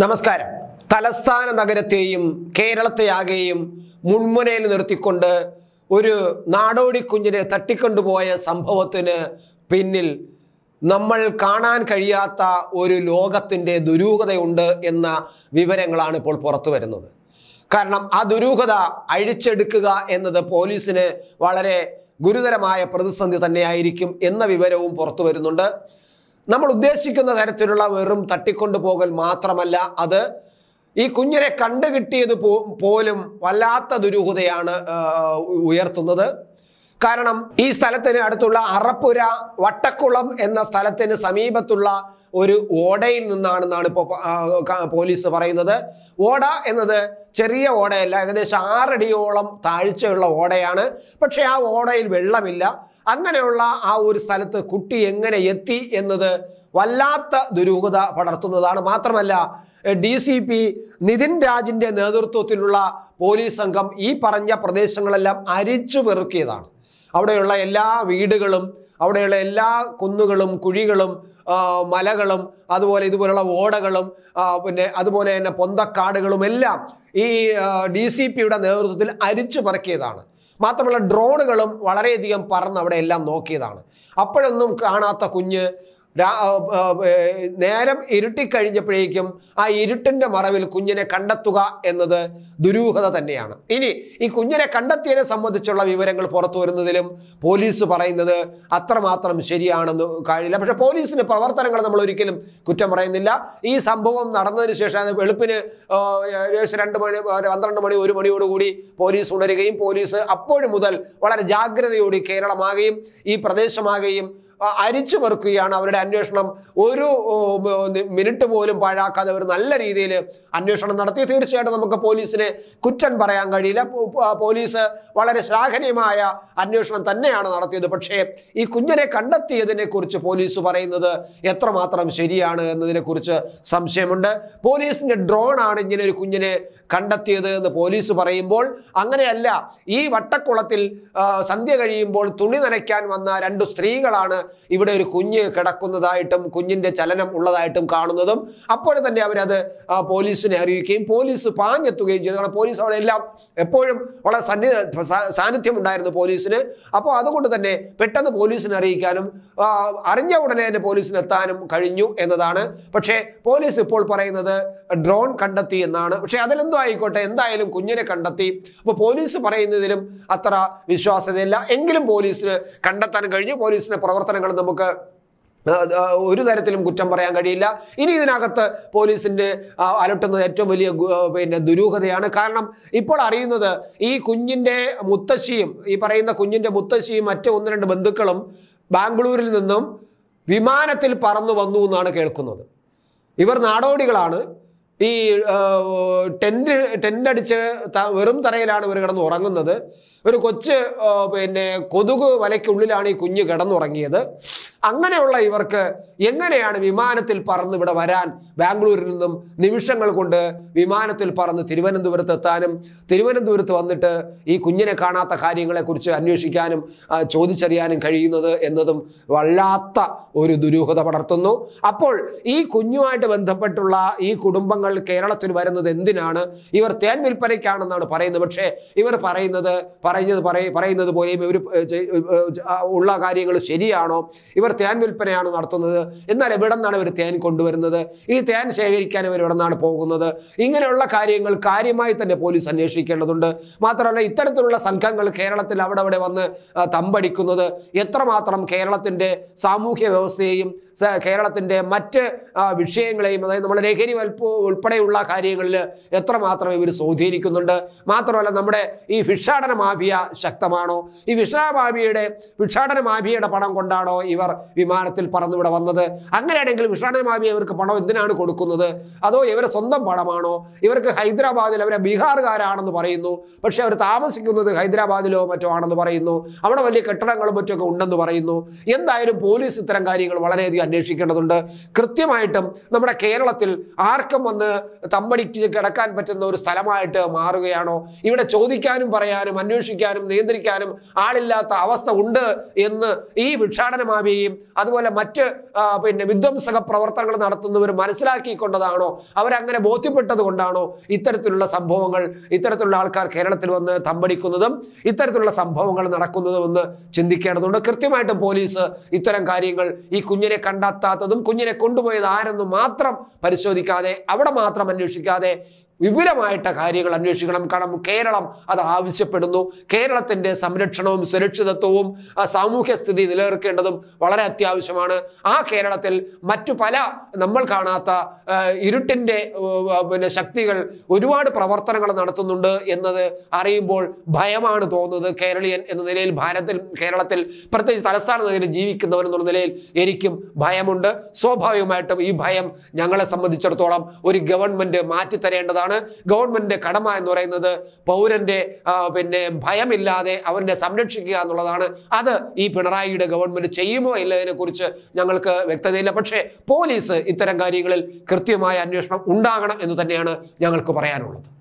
നമസ്കാരം തലസ്ഥാന നഗരത്തെയും കേരളത്തെയാകെയും മുൾമുനയിൽ നിർത്തിക്കൊണ്ട് ഒരു നാടോടി കുഞ്ഞിനെ തട്ടിക്കൊണ്ടുപോയ സംഭവത്തിന് പിന്നിൽ നമ്മൾ കാണാൻ കഴിയാത്ത ഒരു ലോകത്തിൻ്റെ ദുരൂഹതയുണ്ട് എന്ന വിവരങ്ങളാണ് ഇപ്പോൾ പുറത്തു വരുന്നത് കാരണം ആ ദുരൂഹത അഴിച്ചെടുക്കുക എന്നത് പോലീസിന് വളരെ ഗുരുതരമായ പ്രതിസന്ധി തന്നെയായിരിക്കും എന്ന വിവരവും പുറത്തു വരുന്നുണ്ട് നമ്മൾ ഉദ്ദേശിക്കുന്ന തരത്തിലുള്ള വെറും തട്ടിക്കൊണ്ടു പോകൽ മാത്രമല്ല അത് ഈ കുഞ്ഞിനെ കണ്ടുകിട്ടിയത് പോലും വല്ലാത്ത ദുരൂഹതയാണ് ഉയർത്തുന്നത് കാരണം ഈ സ്ഥലത്തിന് അടുത്തുള്ള അറപ്പുര വട്ടക്കുളം എന്ന സ്ഥലത്തിന് സമീപത്തുള്ള ഒരു ഓടയിൽ നിന്നാണെന്നാണ് ഇപ്പോൾ പോലീസ് പറയുന്നത് ഓട എന്നത് ചെറിയ ഓടയല്ല ഏകദേശം ആറടിയോളം താഴ്ചയുള്ള ഓടയാണ് പക്ഷേ ആ ഓടയിൽ വെള്ളമില്ല അങ്ങനെയുള്ള ആ ഒരു സ്ഥലത്ത് കുട്ടി എങ്ങനെ എത്തി എന്നത് വല്ലാത്ത ദുരൂഹത പടർത്തുന്നതാണ് മാത്രമല്ല ഡി സി പി നിതിൻ രാജിൻ്റെ നേതൃത്വത്തിലുള്ള പോലീസ് സംഘം ഈ പറഞ്ഞ പ്രദേശങ്ങളെല്ലാം അരിച്ചു പെറുക്കിയതാണ് അവിടെയുള്ള എല്ലാ വീടുകളും അവിടെയുള്ള എല്ലാ കുന്നുകളും കുഴികളും മലകളും അതുപോലെ ഇതുപോലുള്ള ഓടകളും പിന്നെ അതുപോലെ തന്നെ പൊന്തക്കാടുകളും എല്ലാം ഈ ഡി സി പിയുടെ നേതൃത്വത്തിൽ അരിച്ചു പറക്കിയതാണ് മാത്രമല്ല ഡ്രോണുകളും വളരെയധികം പറന്ന് അവിടെ എല്ലാം നോക്കിയതാണ് അപ്പോഴൊന്നും കാണാത്ത കുഞ്ഞ് നേരം ഇരുട്ടിക്കഴിഞ്ഞപ്പോഴേക്കും ആ ഇരുട്ടിൻ്റെ മറവിൽ കുഞ്ഞിനെ കണ്ടെത്തുക എന്നത് ദുരൂഹത തന്നെയാണ് ഇനി ഈ കുഞ്ഞിനെ കണ്ടെത്തിയതിനെ സംബന്ധിച്ചുള്ള വിവരങ്ങൾ പുറത്തു വരുന്നതിലും പോലീസ് പറയുന്നത് അത്രമാത്രം ശരിയാണെന്ന് കഴിയില്ല പക്ഷേ പോലീസിൻ്റെ പ്രവർത്തനങ്ങൾ നമ്മൾ ഒരിക്കലും കുറ്റം പറയുന്നില്ല ഈ സംഭവം നടന്നതിന് ശേഷം വെളുപ്പിന് ഏകദേശം രണ്ട് മണി പന്ത്രണ്ട് മണി ഒരു മണിയോടുകൂടി പോലീസ് ഉണരുകയും പോലീസ് അപ്പോഴും മുതൽ വളരെ ജാഗ്രതയോടെ കേരളമാകുകയും ഈ പ്രദേശമാകുകയും അരിച്ചു പെറുക്കുകയാണ് അവരുടെ അന്വേഷണം ഒരു മിനിറ്റ് പോലും പാഴാക്കാതെ അവർ നല്ല രീതിയിൽ അന്വേഷണം നടത്തി തീർച്ചയായിട്ടും നമുക്ക് പോലീസിനെ കുറ്റം പറയാൻ കഴിയില്ല പോലീസ് വളരെ ശ്ലാഘനീയമായ അന്വേഷണം തന്നെയാണ് നടത്തിയത് പക്ഷേ ഈ കുഞ്ഞിനെ കണ്ടെത്തിയതിനെ കുറിച്ച് പോലീസ് പറയുന്നത് എത്രമാത്രം ശരിയാണ് എന്നതിനെ കുറിച്ച് സംശയമുണ്ട് പോലീസിന്റെ ഡ്രോൺ ആണ് ഇങ്ങനെ ഒരു കുഞ്ഞിനെ കണ്ടെത്തിയത് എന്ന് പോലീസ് പറയുമ്പോൾ അങ്ങനെയല്ല ഈ വട്ടക്കുളത്തിൽ സന്ധ്യ കഴിയുമ്പോൾ തുണി നനയ്ക്കാൻ വന്ന രണ്ട് സ്ത്രീകളാണ് ഇവിടെ ഒരു കുഞ്ഞ് കിടക്കുന്നതായിട്ടും കുഞ്ഞിന്റെ ചലനം ഉള്ളതായിട്ടും കാണുന്നതും അപ്പോൾ തന്നെ അവരത് പോലീസിനെ അറിയിക്കുകയും പോലീസ് പാഞ്ഞെത്തുകയും ചെയ്തു കാരണം പോലീസ് അവിടെ എല്ലാം എപ്പോഴും വളരെ സന്നി സാന്നിധ്യം ഉണ്ടായിരുന്നു പോലീസിന് അപ്പോൾ അതുകൊണ്ട് തന്നെ പെട്ടെന്ന് പോലീസിനെ അറിയിക്കാനും അറിഞ്ഞ ഉടനെ തന്നെ പോലീസിനെത്താനും എത്താനും കഴിഞ്ഞു എന്നതാണ് പക്ഷേ പോലീസ് ഇപ്പോൾ പറയുന്നത് ഡ്രോൺ കണ്ടെത്തി എന്നാണ് പക്ഷേ അതിലെന്തോ ആയിക്കോട്ടെ എന്തായാലും കുഞ്ഞിനെ കണ്ടെത്തി അപ്പോൾ പോലീസ് പറയുന്നതിലും അത്ര വിശ്വാസ്യതയില്ല എങ്കിലും പോലീസിന് കണ്ടെത്താൻ കഴിഞ്ഞു പോലീസിന്റെ പ്രവർത്തനം കാരണങ്ങൾ നമുക്ക് ഒരു തരത്തിലും കുറ്റം പറയാൻ കഴിയില്ല ഇനി ഇതിനകത്ത് പോലീസിൻ്റെ അലട്ടുന്നത് ഏറ്റവും വലിയ പിന്നെ ദുരൂഹതയാണ് കാരണം ഇപ്പോൾ അറിയുന്നത് ഈ കുഞ്ഞിൻ്റെ മുത്തശ്ശിയും ഈ പറയുന്ന കുഞ്ഞിൻ്റെ മുത്തശ്ശിയും മറ്റ് ഒന്ന് രണ്ട് ബന്ധുക്കളും ബാംഗ്ലൂരിൽ നിന്നും വിമാനത്തിൽ പറന്നു വന്നു എന്നാണ് കേൾക്കുന്നത് ഇവർ നാടോടികളാണ് ഈ ടെൻ്റ് ടെൻ്റ് അടിച്ച് വെറും തറയിലാണ് ഇവർ കിടന്ന് ഉറങ്ങുന്നത് ഒരു കൊച്ച് പിന്നെ കൊതുക് വലയ്ക്കുള്ളിലാണ് ഈ കുഞ്ഞ് കിടന്നുറങ്ങിയത് അങ്ങനെയുള്ള ഇവർക്ക് എങ്ങനെയാണ് വിമാനത്തിൽ പറന്ന് ഇവിടെ വരാൻ ബാംഗ്ലൂരിൽ നിന്നും നിമിഷങ്ങൾ കൊണ്ട് വിമാനത്തിൽ പറന്ന് തിരുവനന്തപുരത്ത് എത്താനും തിരുവനന്തപുരത്ത് വന്നിട്ട് ഈ കുഞ്ഞിനെ കാണാത്ത കാര്യങ്ങളെക്കുറിച്ച് അന്വേഷിക്കാനും ചോദിച്ചറിയാനും കഴിയുന്നത് എന്നതും വല്ലാത്ത ഒരു ദുരൂഹത പടർത്തുന്നു അപ്പോൾ ഈ കുഞ്ഞുമായിട്ട് ബന്ധപ്പെട്ടുള്ള ഈ കുടുംബങ്ങൾ കേരളത്തിൽ വരുന്നത് എന്തിനാണ് ഇവർ തേൻ വിൽപ്പനയ്ക്കാണെന്നാണ് പറയുന്നത് പക്ഷേ ഇവർ പറയുന്നത് പറയുന്നത് പറയുന്നത് പോലെയും ഇവർ ഉള്ള കാര്യങ്ങൾ ശരിയാണോ ഇവർ തേൻ വിൽപ്പനയാണോ നടത്തുന്നത് എന്നാൽ എവിടെ നിന്നാണ് ഇവർ തേൻ കൊണ്ടുവരുന്നത് ഈ തേൻ ശേഖരിക്കാൻ ഇവർ എവിടെ നിന്നാണ് പോകുന്നത് ഇങ്ങനെയുള്ള കാര്യങ്ങൾ കാര്യമായി തന്നെ പോലീസ് അന്വേഷിക്കേണ്ടതുണ്ട് മാത്രമല്ല ഇത്തരത്തിലുള്ള സംഘങ്ങൾ കേരളത്തിൽ അവിടെ അവിടെ വന്ന് തമ്പടിക്കുന്നത് എത്രമാത്രം കേരളത്തിൻ്റെ സാമൂഹ്യ വ്യവസ്ഥയെയും കേരളത്തിൻ്റെ മറ്റ് വിഷയങ്ങളെയും അതായത് നമ്മുടെ ലഹരി ഉൾപ്പെടെയുള്ള കാര്യങ്ങളിൽ എത്രമാത്രം ഇവർ സ്വാധീനിക്കുന്നുണ്ട് മാത്രമല്ല നമ്മുടെ ഈ ഭിക്ഷാടന മാഫിയ മാഫിയ ശക്തമാണോ ഈ വിഷ്ണ മാഫിയയുടെ ഭിക്ഷാടന മാഫിയയുടെ പണം കൊണ്ടാണോ ഇവർ വിമാനത്തിൽ പറന്നിവിടെ വന്നത് അങ്ങനെയാണെങ്കിൽ വിഷ്ണാടന മാഫിയ ഇവർക്ക് പണം എന്തിനാണ് കൊടുക്കുന്നത് അതോ ഇവരെ സ്വന്തം പണമാണോ ഇവർക്ക് ഹൈദരാബാദിൽ അവരെ ബീഹാറുകാരാണെന്ന് പറയുന്നു പക്ഷെ അവർ താമസിക്കുന്നത് ഹൈദരാബാദിലോ മറ്റോ ആണെന്ന് പറയുന്നു അവിടെ വലിയ കെട്ടിടങ്ങളും മറ്റൊക്കെ ഉണ്ടെന്ന് പറയുന്നു എന്തായാലും പോലീസ് ഇത്തരം കാര്യങ്ങൾ വളരെയധികം അന്വേഷിക്കേണ്ടതുണ്ട് കൃത്യമായിട്ടും നമ്മുടെ കേരളത്തിൽ ആർക്കും വന്ന് തമ്പടിക്ക് കിടക്കാൻ പറ്റുന്ന ഒരു സ്ഥലമായിട്ട് മാറുകയാണോ ഇവിടെ ചോദിക്കാനും പറയാനും അന്വേഷിക്കും സംരക്ഷിക്കാനും നിയന്ത്രിക്കാനും ആളില്ലാത്ത അവസ്ഥ ഉണ്ട് എന്ന് ഈ ഭിക്ഷാടനമാവുകയും അതുപോലെ മറ്റ് പിന്നെ വിധ്വംസക പ്രവർത്തനങ്ങൾ നടത്തുന്നവർ മനസ്സിലാക്കിക്കൊണ്ടതാണോ അവരങ്ങനെ ബോധ്യപ്പെട്ടത് കൊണ്ടാണോ ഇത്തരത്തിലുള്ള സംഭവങ്ങൾ ഇത്തരത്തിലുള്ള ആൾക്കാർ കേരളത്തിൽ വന്ന് തമ്പടിക്കുന്നതും ഇത്തരത്തിലുള്ള സംഭവങ്ങൾ എന്ന് ചിന്തിക്കേണ്ടതുണ്ട് കൃത്യമായിട്ട് പോലീസ് ഇത്തരം കാര്യങ്ങൾ ഈ കുഞ്ഞിനെ കണ്ടെത്താത്തതും കുഞ്ഞിനെ കൊണ്ടുപോയത് ആരെന്ന് മാത്രം പരിശോധിക്കാതെ അവിടെ മാത്രം അന്വേഷിക്കാതെ വിപുലമായിട്ട കാര്യങ്ങൾ അന്വേഷിക്കണം കാരണം കേരളം അത് ആവശ്യപ്പെടുന്നു കേരളത്തിൻ്റെ സംരക്ഷണവും സുരക്ഷിതത്വവും സാമൂഹ്യ സ്ഥിതി നിലനിർത്തേണ്ടതും വളരെ അത്യാവശ്യമാണ് ആ കേരളത്തിൽ മറ്റു പല നമ്മൾ കാണാത്ത ഇരുട്ടിൻ്റെ പിന്നെ ശക്തികൾ ഒരുപാട് പ്രവർത്തനങ്ങൾ നടത്തുന്നുണ്ട് എന്നത് അറിയുമ്പോൾ ഭയമാണ് തോന്നുന്നത് കേരളീയൻ എന്ന നിലയിൽ ഭാരതത്തിൽ കേരളത്തിൽ പ്രത്യേകിച്ച് തലസ്ഥാന നഗരം ജീവിക്കുന്നവർ എന്നുള്ള നിലയിൽ എനിക്കും ഭയമുണ്ട് സ്വാഭാവികമായിട്ടും ഈ ഭയം ഞങ്ങളെ സംബന്ധിച്ചിടത്തോളം ഒരു ഗവൺമെൻറ് മാറ്റിത്തരേണ്ടത് എന്നുള്ളതാണ് ഗവൺമെന്റിന്റെ കടമ എന്ന് പറയുന്നത് പൗരന്റെ പിന്നെ ഭയമില്ലാതെ അവനെ സംരക്ഷിക്കുക എന്നുള്ളതാണ് അത് ഈ പിണറായിയുടെ ഗവൺമെന്റ് ചെയ്യുമോ ഇല്ലതിനെ കുറിച്ച് ഞങ്ങൾക്ക് വ്യക്തതയില്ല പക്ഷേ പോലീസ് ഇത്തരം കാര്യങ്ങളിൽ കൃത്യമായ അന്വേഷണം ഉണ്ടാകണം എന്ന് തന്നെയാണ് ഞങ്ങൾക്ക് പറയാനുള്ളത്